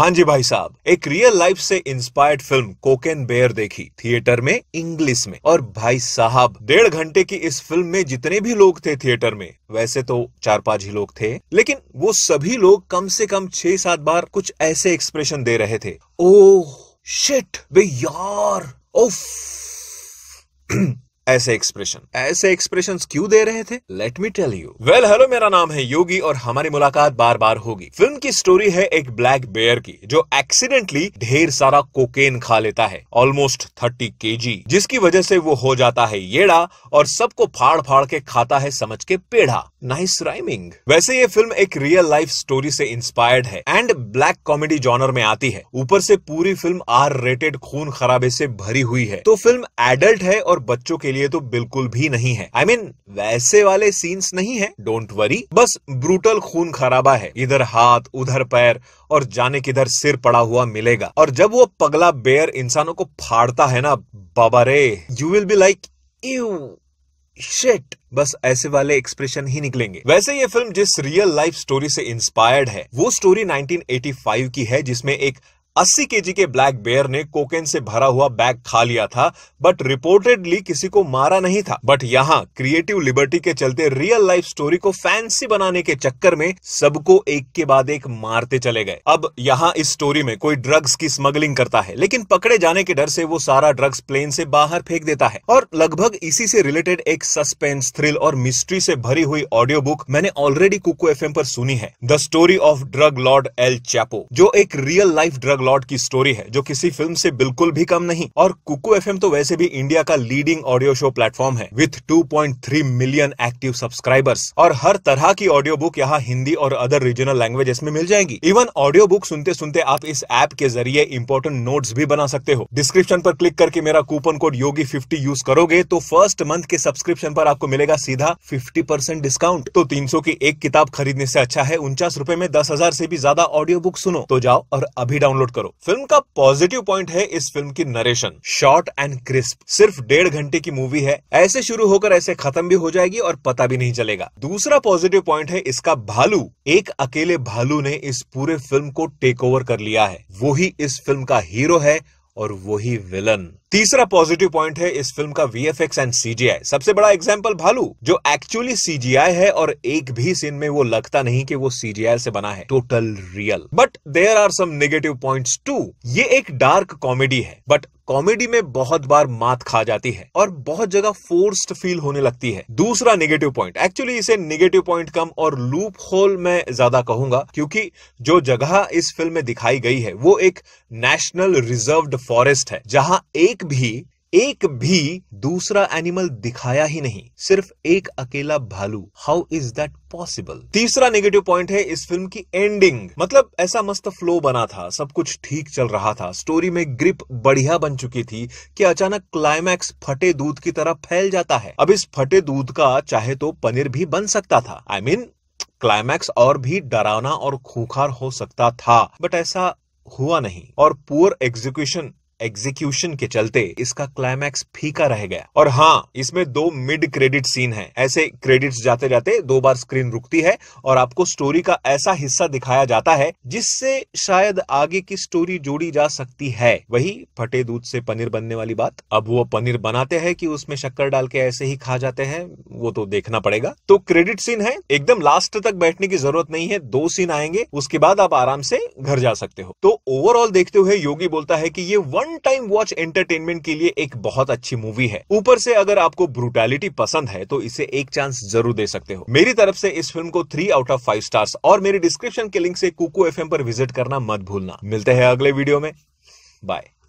हाँ जी भाई साहब एक रियल लाइफ से इंस्पायर्ड फिल्म कोकेन बेयर देखी थिएटर में इंग्लिश में और भाई साहब डेढ़ घंटे की इस फिल्म में जितने भी लोग थे थिएटर में वैसे तो चार पांच ही लोग थे लेकिन वो सभी लोग कम से कम छह सात बार कुछ ऐसे एक्सप्रेशन दे रहे थे ओह शिट बे यार ओ ऐसे एक्सप्रेशन ऐसे एक्सप्रेशन क्यों दे रहे थे let me tell you well hello मेरा नाम है योगी और हमारी मुलाकात बार बार होगी फिल्म की स्टोरी है एक ब्लैक बेयर की जो एक्सीडेंटली ढेर सारा कोकेन खा लेता है ऑलमोस्ट थर्टी के जिसकी वजह से वो हो जाता है येड़ा और सबको फाड़ फाड़ के खाता है समझ के पेड़ा नाइस राइमिंग वैसे ये फिल्म एक रियल लाइफ स्टोरी से इंस्पायर्ड है एंड ब्लैक कॉमेडी जॉनर में आती है ऊपर से पूरी फिल्म आर रेटेड खून खराबे से भरी हुई है तो फिल्म एडल्ट है और बच्चों के लिए लिए तो बिल्कुल भी नहीं है आई I मीन mean, वैसे वाले सीन्स नहीं है डोंट वरी बस ब्रूटल खून खराबा है इधर हाथ उधर पैर और जाने किधर सिर पड़ा हुआ मिलेगा और जब वो पगला बेयर इंसानों को फाड़ता है ना बाबा रे you will be like you shit बस ऐसे वाले एक्सप्रेशन ही निकलेंगे वैसे ये फिल्म जिस रियल लाइफ स्टोरी से इंस्पायर्ड है वो स्टोरी 1985 की है जिसमें एक अस्सी के के ब्लैक बेयर ने कोकेन से भरा हुआ बैग खा लिया था बट रिपोर्टेडली किसी को मारा नहीं था बट यहाँ क्रिएटिव लिबर्टी के चलते रियल लाइफ स्टोरी को फैंसी बनाने के चक्कर में सबको एक के बाद एक मारते चले गए अब यहाँ इस स्टोरी में कोई ड्रग्स की स्मगलिंग करता है लेकिन पकड़े जाने के डर से वो सारा ड्रग्स प्लेन से बाहर फेंक देता है और लगभग इसी से रिलेटेड एक सस्पेंस थ्रिल और मिस्ट्री से भरी हुई ऑडियो बुक मैंने ऑलरेडी कुको एफ पर सुनी है the story of drug lord El Chapo जो एक रियल लाइफ ड्रग लॉर्ड की स्टोरी है जो किसी फिल्म से बिल्कुल भी कम नहीं और कुकू एफ तो वैसे भी इंडिया का लीडिंग ऑडियो शो प्लेटफॉर्म है विथ 2.3 मिलियन एक्टिव सब्सक्राइबर्स और हर तरह की ऑडियो बुक यहाँ हिंदी और अदर रीजनल लैंग्वेजेस में मिल जाएंगी इवन ऑडियो बुक सुनते सुनते आप इस ऐप के जरिए इम्पोर्टेंट नोट भी बना सकते हो डिस्क्रिप्शन पर क्लिक करके मेरा coupon code Yogi fifty use करोगे तो फर्स्ट मंथ के सब्सक्रिप्शन पर आपको मिलेगा सीधा फिफ्टी परसेंट डिस्काउंट तो तीन सौ की एक किताब खरीदने से अच्छा है उनचास रूपए में दस हजार से भी ज्यादा ऑडियो बुक सुनो तो जाओ और अभी डाउनलोड नोट करो फिल्म का पॉजिटिव पॉइंट है इस फिल्म की नरेशन शॉर्ट एंड क्रिस्प सिर्फ डेढ़ घंटे की मूवी है ऐसे शुरू होकर ऐसे खत्म भी हो जाएगी और पता भी नहीं चलेगा दूसरा पॉजिटिव पॉइंट है इसका भालू एक अकेले भालू ने इस पूरे फिल्म को टेक ओवर कर लिया है वो ही इस फिल्म का हीरो है और वही विलन तीसरा पॉजिटिव पॉइंट है इस फिल्म का वीएफएक्स एंड सीजीआई सबसे बड़ा एग्जाम्पल भालू जो एक्चुअली सीजीआई है और एक भी सीन में वो लगता नहीं कि वो सीजीआई से बना है total real but there are some negative points to ये एक डार्क कॉमेडी है बट कॉमेडी में बहुत बार मात खा जाती है और बहुत जगह फोर्स्ड फील होने लगती है दूसरा नेगेटिव पॉइंट एक्चुअली इसे नेगेटिव पॉइंट कम और लूप होल में ज्यादा कहूंगा क्योंकि जो जगह इस फिल्म में दिखाई गई है वो एक नेशनल रिजर्व्ड फॉरेस्ट है जहां एक एक भी एक भी दूसरा एनिमल दिखाया ही नहीं सिर्फ एक अकेला भालू हाउ इज दैट पॉसिबल तीसरा नेगेटिव पॉइंट है इस फिल्म की एंडिंग मतलब ऐसा मस्त फ्लो बना था सब कुछ ठीक चल रहा था स्टोरी में ग्रिप बढ़िया बन चुकी थी कि अचानक क्लाइमैक्स फटे दूध की तरह फैल जाता है अब इस फटे दूध का चाहे तो पनीर भी बन सकता था I I mean mean, climax और भी डरावना और खूखार हो सकता था बट ऐसा हुआ नहीं और पुअर एग्जीक्यूशन एग्जीक्यूशन के चलते इसका क्लाइमैक्स फीका रह गया और हाँ इसमें दो मिड क्रेडिट सीन है ऐसे क्रेडिट जाते जाते दो बार स्क्रीन रुकती है और आपको स्टोरी का ऐसा हिस्सा दिखाया जाता है जिससे शायद आगे की स्टोरी जोड़ी जा सकती है वही फटे दूध से पनीर बनने वाली बात अब वो पनीर बनाते हैं कि उसमें शक्कर डाल के ऐसे ही खा जाते हैं वो तो देखना पड़ेगा तो क्रेडिट सीन है एकदम लास्ट तक बैठने की जरूरत नहीं है दो सीन आएंगे उसके बाद आप आराम से घर जा सकते हो तो ओवरऑल देखते हुए योगी बोलता है कि ये one one time watch entertainment के लिए एक बहुत अच्छी मूवी है ऊपर से अगर आपको ब्रूटैलिटी पसंद है तो इसे एक चांस जरूर दे सकते हो मेरी तरफ से इस फिल्म को three out of five stars और मेरे डिस्क्रिप्शन के लिंक से कुकू एफ पर विजिट करना मत भूलना मिलते हैं अगले वीडियो में बाय